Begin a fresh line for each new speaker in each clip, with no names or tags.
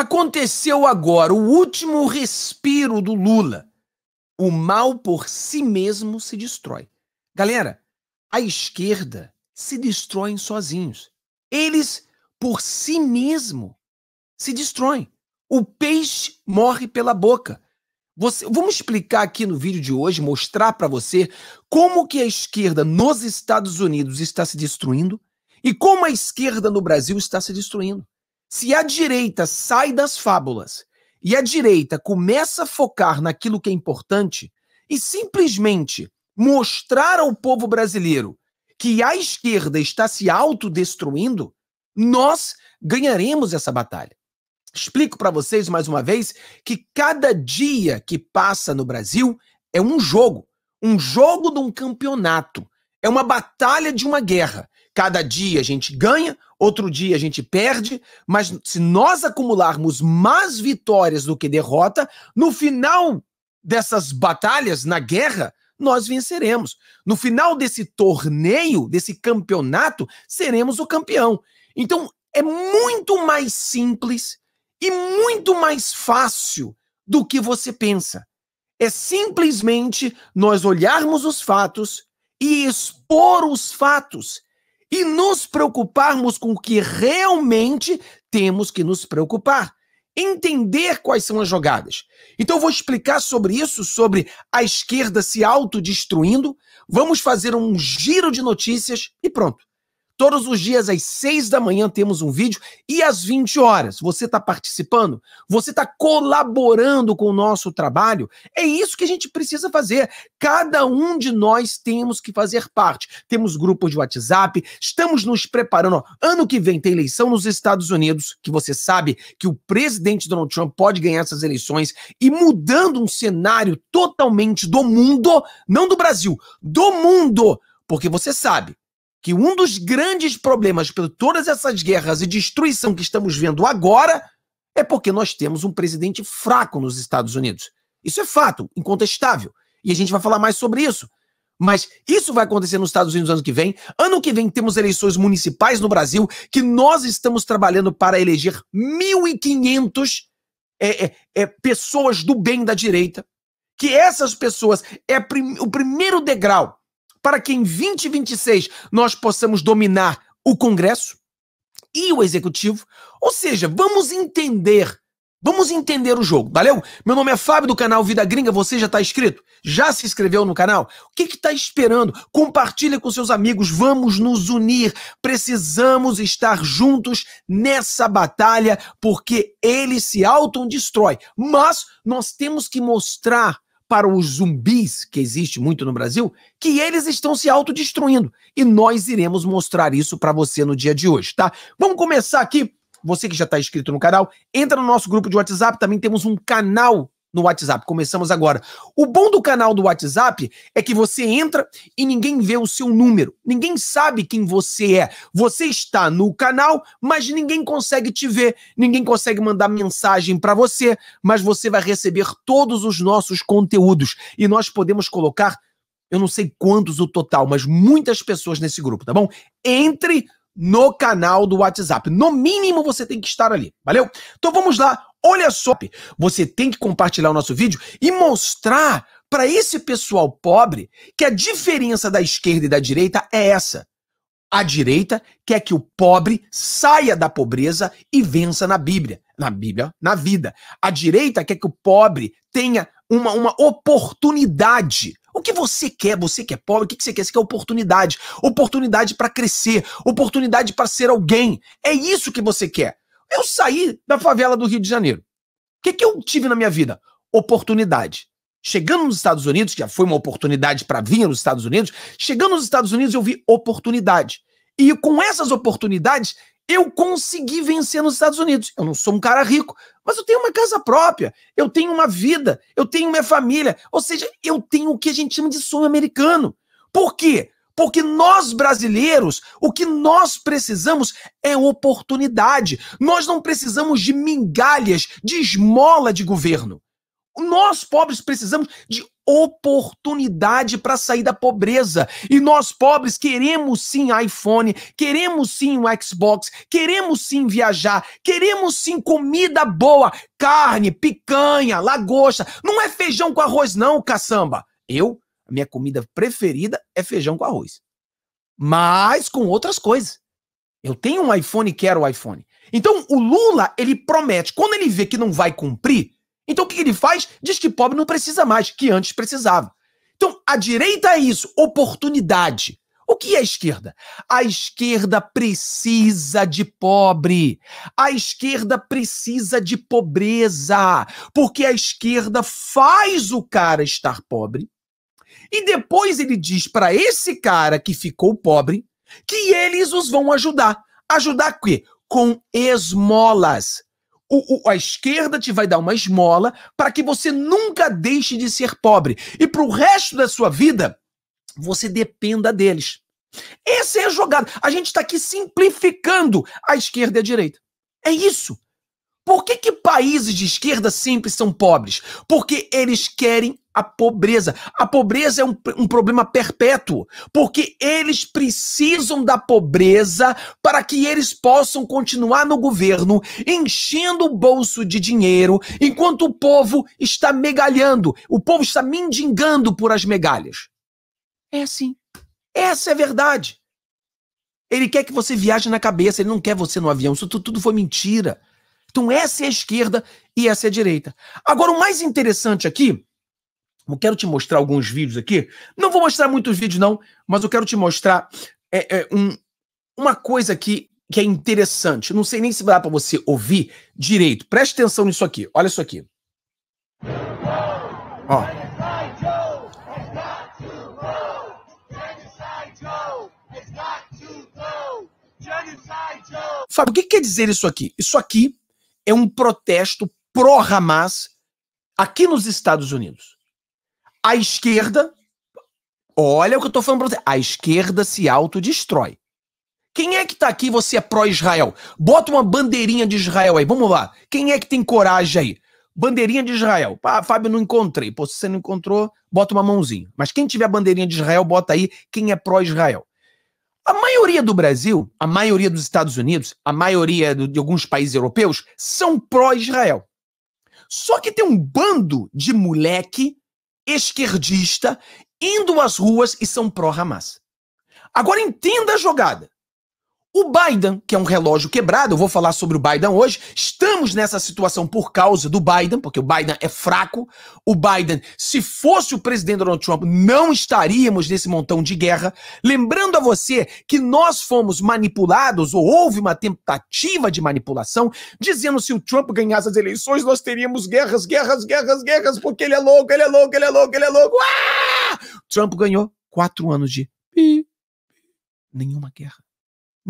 Aconteceu agora o último respiro do Lula. O mal por si mesmo se destrói. Galera, a esquerda se destrói sozinhos. Eles por si mesmo se destroem. O peixe morre pela boca. Você, vamos explicar aqui no vídeo de hoje, mostrar para você como que a esquerda nos Estados Unidos está se destruindo e como a esquerda no Brasil está se destruindo. Se a direita sai das fábulas e a direita começa a focar naquilo que é importante e simplesmente mostrar ao povo brasileiro que a esquerda está se autodestruindo, nós ganharemos essa batalha. Explico para vocês mais uma vez que cada dia que passa no Brasil é um jogo, um jogo de um campeonato, é uma batalha de uma guerra. Cada dia a gente ganha, outro dia a gente perde, mas se nós acumularmos mais vitórias do que derrota, no final dessas batalhas, na guerra, nós venceremos. No final desse torneio, desse campeonato, seremos o campeão. Então, é muito mais simples e muito mais fácil do que você pensa. É simplesmente nós olharmos os fatos e expor os fatos e nos preocuparmos com o que realmente temos que nos preocupar. Entender quais são as jogadas. Então, eu vou explicar sobre isso, sobre a esquerda se autodestruindo. Vamos fazer um giro de notícias e pronto. Todos os dias às 6 da manhã temos um vídeo e às 20 horas. Você está participando? Você está colaborando com o nosso trabalho? É isso que a gente precisa fazer. Cada um de nós temos que fazer parte. Temos grupos de WhatsApp, estamos nos preparando. Ano que vem tem eleição nos Estados Unidos, que você sabe que o presidente Donald Trump pode ganhar essas eleições e mudando um cenário totalmente do mundo, não do Brasil, do mundo. Porque você sabe, que um dos grandes problemas por todas essas guerras e destruição que estamos vendo agora é porque nós temos um presidente fraco nos Estados Unidos. Isso é fato, incontestável. E a gente vai falar mais sobre isso. Mas isso vai acontecer nos Estados Unidos ano que vem. Ano que vem temos eleições municipais no Brasil, que nós estamos trabalhando para eleger 1.500 é, é, é, pessoas do bem da direita. Que essas pessoas é prim o primeiro degrau para que em 2026 nós possamos dominar o Congresso e o Executivo. Ou seja, vamos entender Vamos entender o jogo, valeu? Meu nome é Fábio do canal Vida Gringa, você já está inscrito? Já se inscreveu no canal? O que está esperando? Compartilha com seus amigos, vamos nos unir. Precisamos estar juntos nessa batalha, porque ele se autodestrói. Mas nós temos que mostrar para os zumbis, que existe muito no Brasil, que eles estão se autodestruindo. E nós iremos mostrar isso para você no dia de hoje, tá? Vamos começar aqui. Você que já está inscrito no canal, entra no nosso grupo de WhatsApp. Também temos um canal no WhatsApp. Começamos agora. O bom do canal do WhatsApp é que você entra e ninguém vê o seu número. Ninguém sabe quem você é. Você está no canal, mas ninguém consegue te ver, ninguém consegue mandar mensagem para você, mas você vai receber todos os nossos conteúdos e nós podemos colocar eu não sei quantos o total, mas muitas pessoas nesse grupo, tá bom? Entre no canal do WhatsApp. No mínimo você tem que estar ali, valeu? Então vamos lá. Olha só, você tem que compartilhar o nosso vídeo e mostrar para esse pessoal pobre que a diferença da esquerda e da direita é essa. A direita quer que o pobre saia da pobreza e vença na Bíblia, na Bíblia, na vida. A direita quer que o pobre tenha uma, uma oportunidade o que você quer? Você que é pobre, o que você quer? Você quer oportunidade. Oportunidade para crescer, oportunidade para ser alguém. É isso que você quer. Eu saí da favela do Rio de Janeiro. O que, que eu tive na minha vida? Oportunidade. Chegando nos Estados Unidos, que já foi uma oportunidade para vir nos Estados Unidos, chegando nos Estados Unidos eu vi oportunidade. E com essas oportunidades eu consegui vencer nos Estados Unidos. Eu não sou um cara rico, mas eu tenho uma casa própria, eu tenho uma vida, eu tenho minha família. Ou seja, eu tenho o que a gente chama de sonho americano. Por quê? Porque nós brasileiros, o que nós precisamos é oportunidade. Nós não precisamos de migalhas, de esmola de governo. Nós pobres precisamos de oportunidade para sair da pobreza. E nós pobres queremos sim iPhone, queremos sim um Xbox, queremos sim viajar, queremos sim comida boa, carne, picanha, lagosta. Não é feijão com arroz não, caçamba. Eu, minha comida preferida é feijão com arroz. Mas com outras coisas. Eu tenho um iPhone, quero o um iPhone. Então o Lula, ele promete, quando ele vê que não vai cumprir, então o que ele faz? Diz que pobre não precisa mais, que antes precisava. Então a direita é isso, oportunidade. O que é a esquerda? A esquerda precisa de pobre. A esquerda precisa de pobreza. Porque a esquerda faz o cara estar pobre. E depois ele diz para esse cara que ficou pobre que eles os vão ajudar. Ajudar o quê? Com esmolas o, o, a esquerda te vai dar uma esmola para que você nunca deixe de ser pobre. E para o resto da sua vida, você dependa deles. Essa é a jogada. A gente está aqui simplificando a esquerda e a direita. É isso. Por que, que países de esquerda sempre são pobres? Porque eles querem a pobreza. A pobreza é um, um, problema perpétuo, porque eles precisam da pobreza para que eles possam continuar no governo, enchendo o bolso de dinheiro, enquanto o povo está megalhando, o povo está mendigando por as megalhas. É assim. Essa é a verdade. Ele quer que você viaje na cabeça, ele não quer você no avião. Isso tudo foi mentira. Então, essa é a esquerda e essa é a direita. Agora, o mais interessante aqui, eu quero te mostrar alguns vídeos aqui. Não vou mostrar muitos vídeos, não, mas eu quero te mostrar é, é, um, uma coisa aqui que é interessante. Eu não sei nem se dá para você ouvir direito. Preste atenção nisso aqui. Olha isso aqui. Ó. Fábio, o que quer dizer isso aqui? Isso aqui é um protesto pró-Hamas aqui nos Estados Unidos. A esquerda, olha o que eu estou falando pra você, a esquerda se autodestrói. Quem é que está aqui você é pró-Israel? Bota uma bandeirinha de Israel aí, vamos lá. Quem é que tem coragem aí? Bandeirinha de Israel. Ah, Fábio, não encontrei. Pô, se você não encontrou, bota uma mãozinha. Mas quem tiver bandeirinha de Israel, bota aí quem é pró-Israel. A maioria do Brasil, a maioria dos Estados Unidos, a maioria de alguns países europeus são pró-Israel. Só que tem um bando de moleque esquerdista indo às ruas e são pró-Hamas. Agora entenda a jogada. O Biden, que é um relógio quebrado, eu vou falar sobre o Biden hoje. Estamos nessa situação por causa do Biden, porque o Biden é fraco. O Biden, se fosse o presidente Donald Trump, não estaríamos nesse montão de guerra. Lembrando a você que nós fomos manipulados, ou houve uma tentativa de manipulação, dizendo se o Trump ganhasse as eleições, nós teríamos guerras, guerras, guerras, guerras, porque ele é louco, ele é louco, ele é louco, ele é louco. Ah! Trump ganhou quatro anos de nenhuma guerra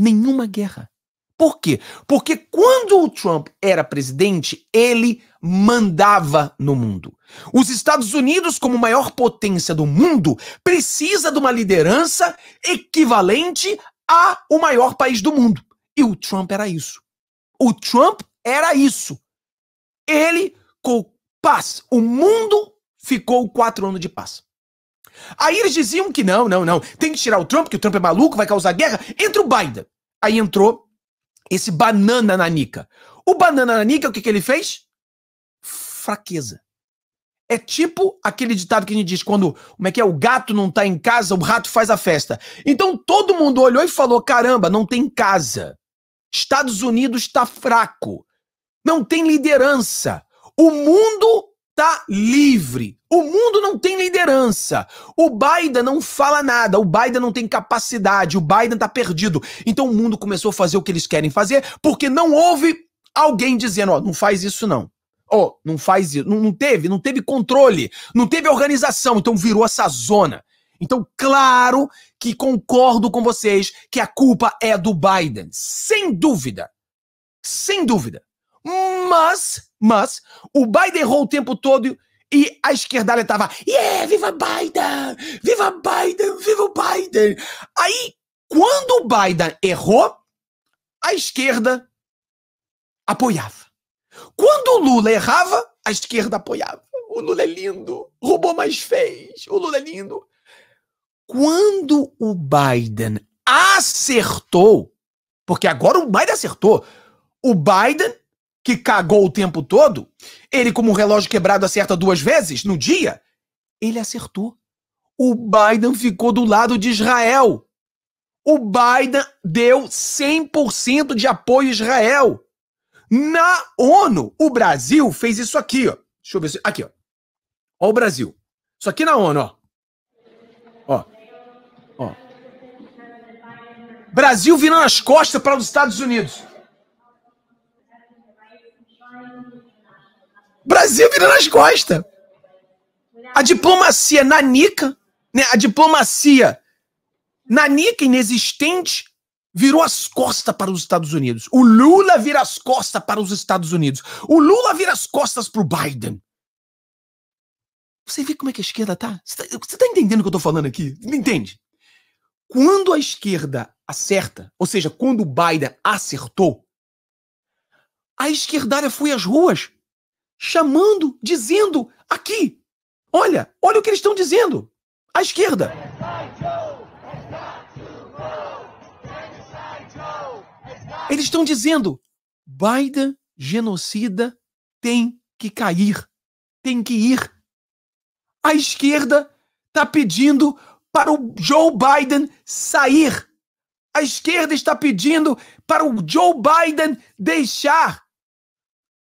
nenhuma guerra. Por quê? Porque quando o Trump era presidente, ele mandava no mundo. Os Estados Unidos, como maior potência do mundo, precisa de uma liderança equivalente a o maior país do mundo. E o Trump era isso. O Trump era isso. Ele com paz. O mundo ficou quatro anos de paz. Aí eles diziam que não, não, não, tem que tirar o Trump, que o Trump é maluco, vai causar guerra. Entra o Biden. Aí entrou esse banana nica. O banana nica o que, que ele fez? Fraqueza. É tipo aquele ditado que a gente diz quando, como é que é, o gato não tá em casa, o rato faz a festa. Então todo mundo olhou e falou: caramba, não tem casa. Estados Unidos está fraco. Não tem liderança. O mundo está livre. O mundo não tem liderança. O Biden não fala nada. O Biden não tem capacidade. O Biden está perdido. Então o mundo começou a fazer o que eles querem fazer porque não houve alguém dizendo: ó, oh, não faz isso não. Ó, oh, não faz isso. Não, não teve, não teve controle. Não teve organização. Então virou essa zona. Então, claro que concordo com vocês que a culpa é do Biden. Sem dúvida. Sem dúvida. Mas, mas, o Biden errou o tempo todo e a esquerdalha tava, yeah, viva Biden! Viva Biden! Viva o Biden! Aí, quando o Biden errou, a esquerda apoiava. Quando o Lula errava, a esquerda apoiava. O Lula é lindo. Roubou, mas fez. O Lula é lindo. Quando o Biden acertou, porque agora o Biden acertou, o Biden que cagou o tempo todo, ele, como um relógio quebrado acerta duas vezes no dia, ele acertou. O Biden ficou do lado de Israel. O Biden deu 100% de apoio a Israel. Na ONU, o Brasil fez isso aqui, ó. Deixa eu ver se. Aqui, ó. Ó, o Brasil. Isso aqui na ONU, ó. Ó. Ó. Brasil virando as costas para os Estados Unidos. Brasil virou as costas. A diplomacia nanica, né? A diplomacia nanica inexistente virou as costas para os Estados Unidos. O Lula vira as costas para os Estados Unidos. O Lula vira as costas para o Biden. Você vê como é que a esquerda tá? Você está tá entendendo o que eu tô falando aqui? Me entende? Quando a esquerda acerta, ou seja, quando o Biden acertou, a esquerdária foi às ruas chamando, dizendo aqui. Olha, olha o que eles estão dizendo. A esquerda. Eles estão dizendo: Biden genocida tem que cair, tem que ir. A esquerda está pedindo para o Joe Biden sair. A esquerda está pedindo para o Joe Biden deixar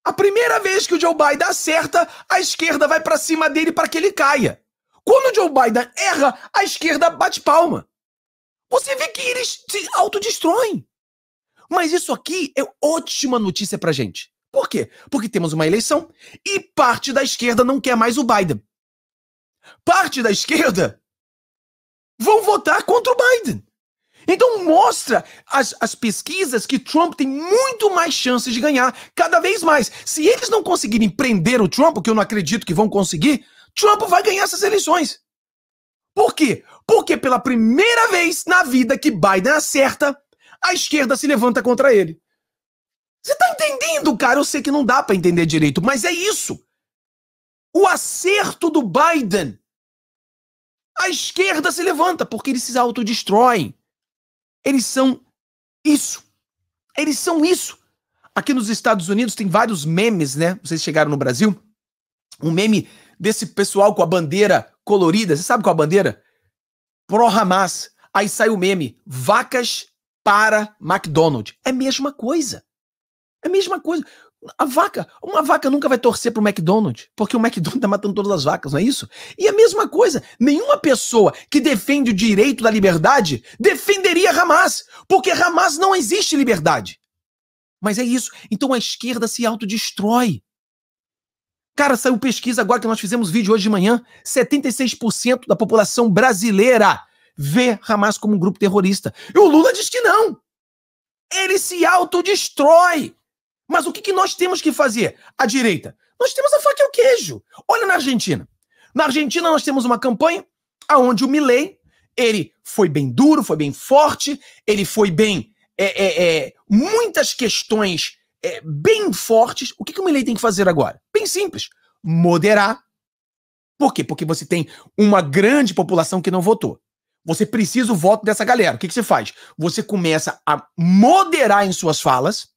a primeira vez que o Joe Biden acerta, a esquerda vai para cima dele para que ele caia. Quando o Joe Biden erra, a esquerda bate palma. Você vê que eles se autodestroem. Mas isso aqui é ótima notícia pra gente. Por quê? Porque temos uma eleição e parte da esquerda não quer mais o Biden. Parte da esquerda vão votar contra o Biden. Então mostra as, as pesquisas que Trump tem muito mais chances de ganhar, cada vez mais. Se eles não conseguirem prender o Trump, que eu não acredito que vão conseguir, Trump vai ganhar essas eleições. Por quê? Porque pela primeira vez na vida que Biden acerta, a esquerda se levanta contra ele. Você tá entendendo, cara? Eu sei que não dá para entender direito, mas é isso. O acerto do Biden. A esquerda se levanta porque eles se autodestroem. Eles são isso. Eles são isso. Aqui nos Estados Unidos tem vários memes, né? Vocês chegaram no Brasil? Um meme desse pessoal com a bandeira colorida. Você sabe qual é a bandeira? Pro Hamas. Aí sai o meme: vacas para McDonald's. É a mesma coisa. É a mesma coisa. A vaca, uma vaca nunca vai torcer pro McDonald's, porque o McDonald's tá matando todas as vacas, não é isso? E a mesma coisa, nenhuma pessoa que defende o direito da liberdade defenderia Hamas, porque Hamas não existe liberdade. Mas é isso, então a esquerda se autodestrói. Cara, saiu pesquisa agora que nós fizemos vídeo hoje de manhã, 76% da população brasileira vê Hamas como um grupo terrorista. E o Lula diz que não. Ele se autodestrói. Mas o que, que nós temos que fazer? A direita. Nós temos a faca e o queijo. Olha na Argentina. Na Argentina nós temos uma campanha aonde o Milley, ele foi bem duro, foi bem forte, ele foi bem... É, é, é, muitas questões é, bem fortes. O que, que o Milley tem que fazer agora? Bem simples. Moderar. Por quê? Porque você tem uma grande população que não votou. Você precisa o voto dessa galera. O que, que você faz? Você começa a moderar em suas falas,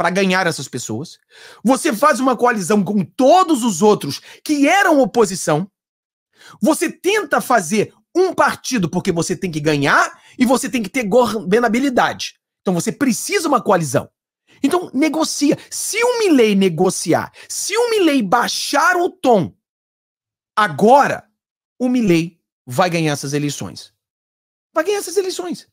para ganhar essas pessoas. Você faz uma coalizão com todos os outros que eram oposição. Você tenta fazer um partido porque você tem que ganhar e você tem que ter governabilidade. Então você precisa uma coalizão. Então negocia. Se o Milley negociar, se o Milley baixar o tom, agora o Milley vai ganhar essas eleições. Vai ganhar essas eleições.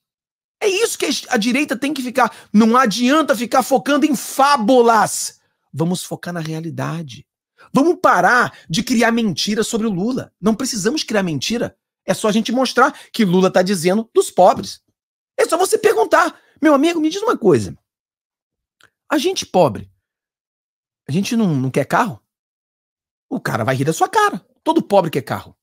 É isso que a direita tem que ficar. Não adianta ficar focando em fábulas. Vamos focar na realidade. Vamos parar de criar mentira sobre o Lula. Não precisamos criar mentira. É só a gente mostrar que Lula está dizendo dos pobres. É só você perguntar. Meu amigo, me diz uma coisa. A gente pobre, a gente não, não quer carro? O cara vai rir da sua cara. Todo pobre quer carro.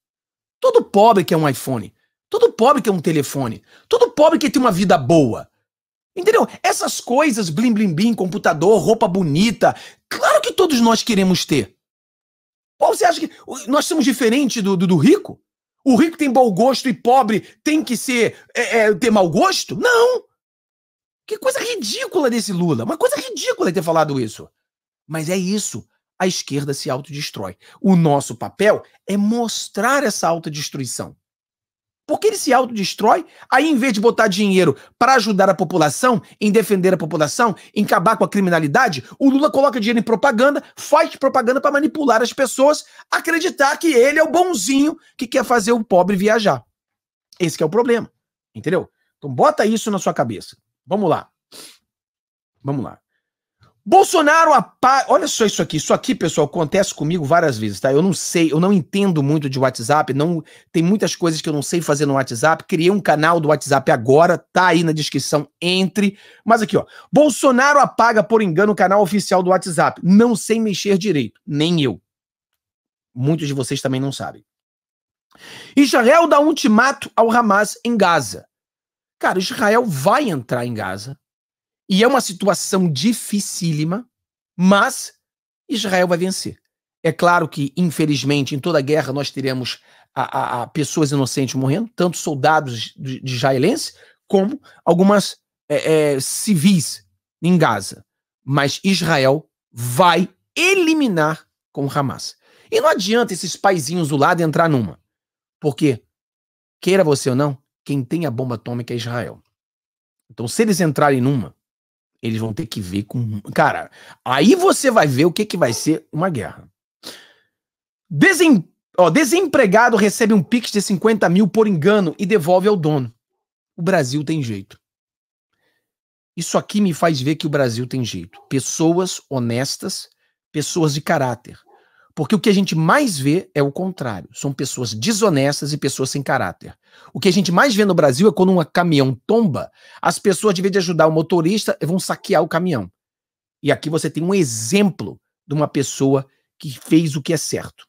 Todo pobre quer um iPhone. Todo pobre quer um telefone. Todo pobre quer ter uma vida boa. Entendeu? Essas coisas, blim blim blim, computador, roupa bonita, claro que todos nós queremos ter. Qual você acha que nós somos diferentes do, do, do, rico? O rico tem bom gosto e pobre tem que ser é, é, ter mau gosto? Não! Que coisa ridícula desse Lula. Uma coisa ridícula ter falado isso. Mas é isso. A esquerda se autodestrói. O nosso papel é mostrar essa autodestruição. Porque ele se autodestrói, aí em vez de botar dinheiro para ajudar a população, em defender a população, em acabar com a criminalidade, o Lula coloca dinheiro em propaganda, faz propaganda para manipular as pessoas, acreditar que ele é o bonzinho que quer fazer o pobre viajar. Esse é o problema, entendeu? Então bota isso na sua cabeça. Vamos lá. Vamos lá. Bolsonaro apaga. Olha só isso aqui. Isso aqui, pessoal, acontece comigo várias vezes, tá? Eu não sei, eu não entendo muito de WhatsApp. Não Tem muitas coisas que eu não sei fazer no WhatsApp. Criei um canal do WhatsApp agora, tá aí na descrição. Entre. Mas aqui, ó. Bolsonaro apaga por engano o canal oficial do WhatsApp. Não sei mexer direito. Nem eu. Muitos de vocês também não sabem. Israel dá ultimato ao Hamas em Gaza. Cara, Israel vai entrar em Gaza e é uma situação dificílima, mas Israel vai vencer. É claro que, infelizmente, em toda guerra nós teremos a, a, a pessoas inocentes morrendo, tanto soldados de, de israelenses como algumas é, é, civis em Gaza. Mas Israel vai eliminar com Hamas. E não adianta esses paizinhos do lado entrar numa. Porque, queira você ou não, quem tem a bomba atômica é Israel. Então, se eles entrarem numa, eles vão ter que ver com. Cara, aí você vai ver o que, que vai ser uma guerra. Desem... Ó, desempregado recebe um Pix de 50 mil por engano e devolve ao dono. O Brasil tem jeito. Isso aqui me faz ver que o Brasil tem jeito. Pessoas honestas, pessoas de caráter. Porque o que a gente mais vê é o contrário. São pessoas desonestas e pessoas sem caráter. O que a gente mais vê no Brasil é quando um caminhão tomba, as pessoas, de vez de ajudar o motorista, vão saquear o caminhão. E aqui você tem um exemplo de uma pessoa que fez o que é certo.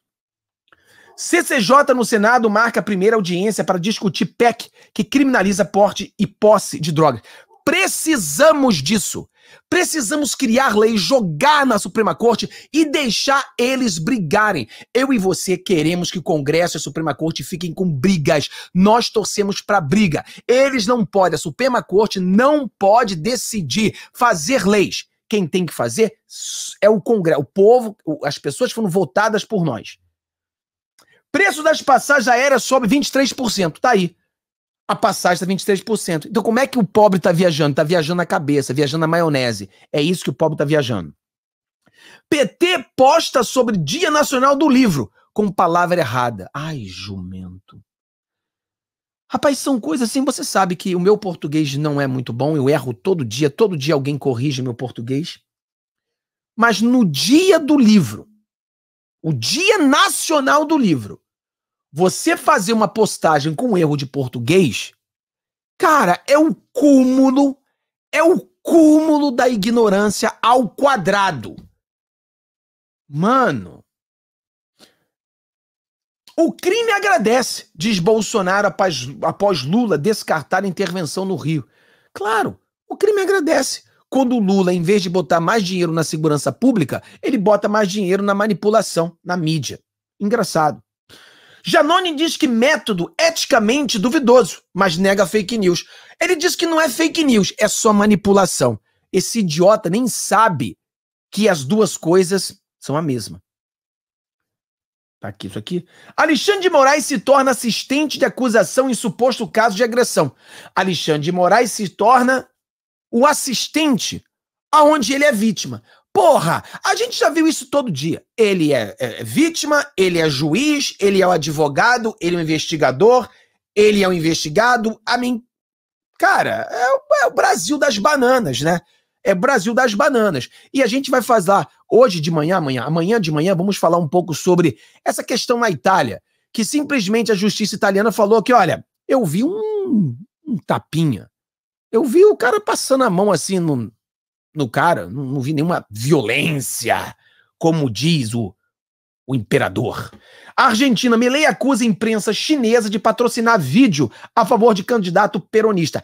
CCJ no Senado marca a primeira audiência para discutir PEC que criminaliza porte e posse de drogas. Precisamos disso. Precisamos criar leis, jogar na Suprema Corte e deixar eles brigarem. Eu e você queremos que o Congresso e a Suprema Corte fiquem com brigas. Nós torcemos para briga. Eles não podem, a Suprema Corte não pode decidir fazer leis. Quem tem que fazer é o Congresso, o povo, as pessoas foram votadas por nós. Preço das passagens aéreas sobe 23%, tá aí a passagem está 23%. Então, como é que o pobre está viajando? Está viajando na cabeça, viajando na maionese. É isso que o pobre está viajando. PT posta sobre Dia Nacional do Livro, com palavra errada. Ai, jumento. Rapaz, são coisas assim, você sabe que o meu português não é muito bom, eu erro todo dia, todo dia alguém corrige meu português. Mas no dia do livro, o Dia Nacional do Livro, você fazer uma postagem com erro de português, cara, é o cúmulo, é o cúmulo da ignorância ao quadrado. Mano. O crime agradece, diz Bolsonaro após, após Lula descartar a intervenção no Rio. Claro, o crime agradece. Quando o Lula, em vez de botar mais dinheiro na segurança pública, ele bota mais dinheiro na manipulação, na mídia. Engraçado. Janone diz que método eticamente duvidoso, mas nega fake news. Ele diz que não é fake news, é só manipulação. Esse idiota nem sabe que as duas coisas são a mesma. Tá aqui, isso aqui. Alexandre de Moraes se torna assistente de acusação em suposto caso de agressão. Alexandre de Moraes se torna o assistente aonde ele é vítima. Porra, a gente já viu isso todo dia. Ele é, é, é, vítima, ele é juiz, ele é o advogado, ele é o investigador, ele é o investigado. A mim, cara, é, é o Brasil das bananas, né? é Brasil das bananas. E a gente vai falar hoje de manhã, amanhã, amanhã de manhã, vamos falar um pouco sobre essa questão na Itália, que simplesmente a justiça italiana falou que, olha, eu vi um, um tapinha. Eu vi o cara passando a mão assim no, no cara, não, não vi nenhuma violência, como diz o, o imperador. A Argentina, Melei acusa a imprensa chinesa de patrocinar vídeo a favor de candidato peronista.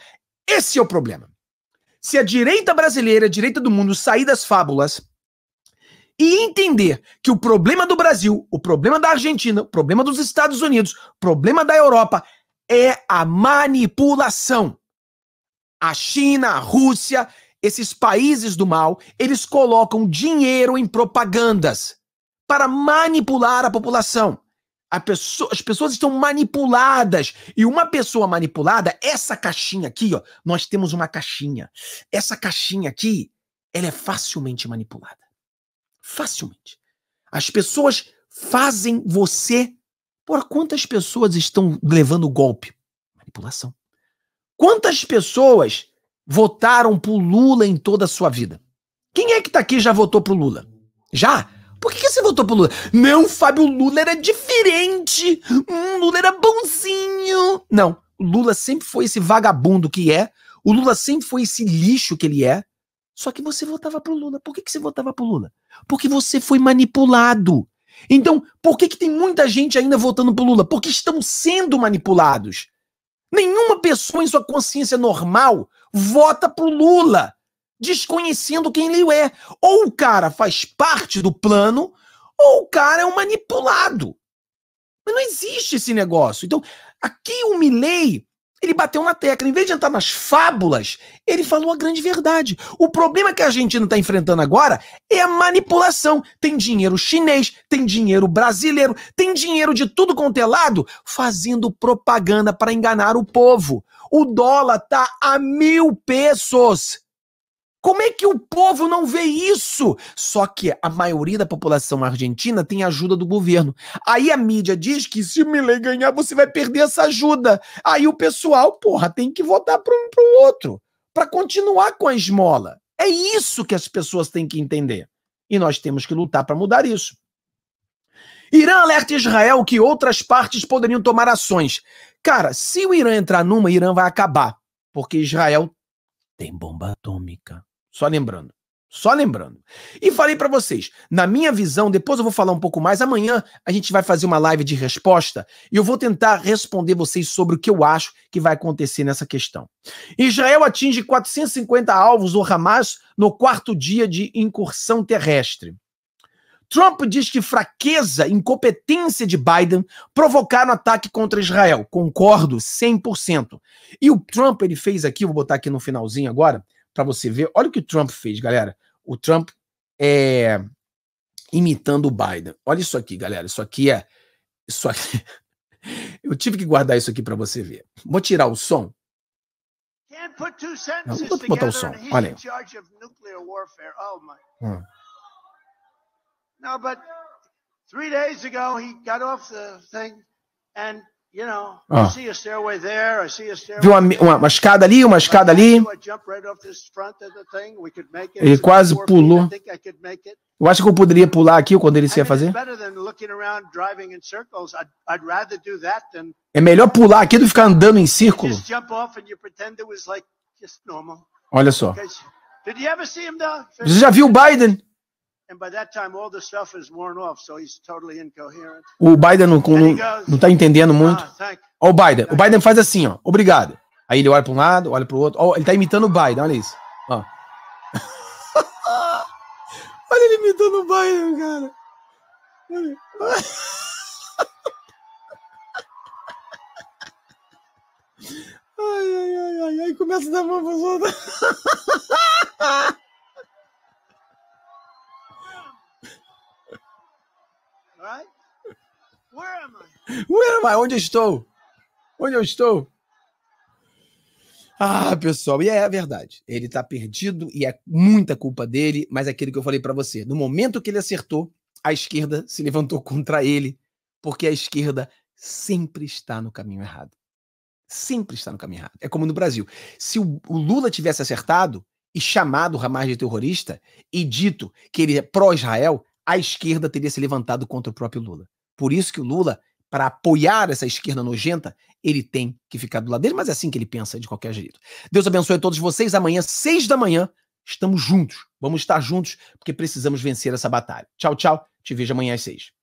Esse é o problema. Se a direita brasileira, a direita do mundo, sair das fábulas e entender que o problema do Brasil, o problema da Argentina, o problema dos Estados Unidos, o problema da Europa é a manipulação. A China, a Rússia esses países do mal, eles colocam dinheiro em propagandas para manipular a população. A pessoa, as pessoas estão manipuladas. E uma pessoa manipulada, essa caixinha aqui, ó, nós temos uma caixinha. Essa caixinha aqui, ela é facilmente manipulada. Facilmente. As pessoas fazem você. Por quantas pessoas estão levando golpe? Manipulação. Quantas pessoas votaram pro Lula em toda a sua vida? Quem é que tá aqui já votou pro Lula? Já? Por que, que você votou pro Lula? Não, Fábio, Lula era diferente. Hum, Lula era bonzinho. Não, o Lula sempre foi esse vagabundo que é. O Lula sempre foi esse lixo que ele é. Só que você votava pro Lula. Por que, que você votava pro Lula? Porque você foi manipulado. Então, por que, que tem muita gente ainda votando pro Lula? Porque estão sendo manipulados. Nenhuma pessoa em sua consciência normal vota pro Lula, desconhecendo quem ele é. Ou o cara faz parte do plano, ou o cara é um manipulado. Mas não existe esse negócio. Então, aqui o Milley, ele bateu na tecla. Em vez de entrar nas fábulas, ele falou a grande verdade. O problema que a Argentina está enfrentando agora é a manipulação. Tem dinheiro chinês, tem dinheiro brasileiro, tem dinheiro de tudo quanto é lado, fazendo propaganda para enganar o povo. O dólar tá a mil pesos. Como é que o povo não vê isso? Só que a maioria da população argentina tem ajuda do governo. Aí a mídia diz que se o Milei ganhar, você vai perder essa ajuda. Aí o pessoal, porra, tem que votar para um para o outro, para continuar com a esmola. É isso que as pessoas têm que entender. E nós temos que lutar para mudar isso. Irã alerta Israel que outras partes poderiam tomar ações Cara, se o Irã entrar numa, o Irã vai acabar. Porque Israel tem bomba atômica. Só lembrando. Só lembrando. E falei para vocês, na minha visão, depois eu vou falar um pouco mais. Amanhã a gente vai fazer uma live de resposta e eu vou tentar responder vocês sobre o que eu acho que vai acontecer nessa questão. Israel atinge 450 alvos do Hamas no quarto dia de incursão terrestre. Trump diz que fraqueza, incompetência de Biden provocaram ataque contra Israel. Concordo 100%. E o Trump, ele fez aqui, vou botar aqui no finalzinho agora, para você ver. Olha o que o Trump fez, galera. O Trump é imitando o Biden. Olha isso aqui, galera. Isso aqui é isso aqui. Eu tive que guardar isso aqui para você ver. Vou tirar o som. Não, vou botar o som. Olha aí. Oh, hum. No, but three days ago he got off the thing and you know, oh. I ah. see a stairway there, I see a stairway. uma, uma, uma escada ali, uma escada ali. Ele quase pulou. Eu acho que eu poderia pular aqui quando ele ia fazer. É melhor pular aqui do que ficar andando em círculo. Olha só. Você já viu o Biden? O Biden não, não, não tá entendendo muito. Ah, ó, o Biden. O Biden faz assim, ó. Obrigado. Aí ele olha para um lado, olha para o outro. Ó, ele tá imitando o Biden, olha isso. Ó. olha ele imitando o Biden, cara. Ai, ai, ai, ai. Aí começa a dar mão pros Right? Where am I? Where am I? Onde eu estou? Onde eu estou? Ah, pessoal, e é a verdade. Ele está perdido e é muita culpa dele, mas é aquilo que eu falei para você. No momento que ele acertou, a esquerda se levantou contra ele, porque a esquerda sempre está no caminho errado. Sempre está no caminho errado. É como no Brasil. Se o, o Lula tivesse acertado e chamado o Hamas de terrorista e dito que ele é pró-Israel, a esquerda teria se levantado contra o próprio Lula. Por isso que o Lula, para apoiar essa esquerda nojenta, ele tem que ficar do lado dele, mas é assim que ele pensa de qualquer jeito. Deus abençoe a todos vocês. Amanhã, seis da manhã, estamos juntos. Vamos estar juntos porque precisamos vencer essa batalha. Tchau, tchau. Te vejo amanhã às seis.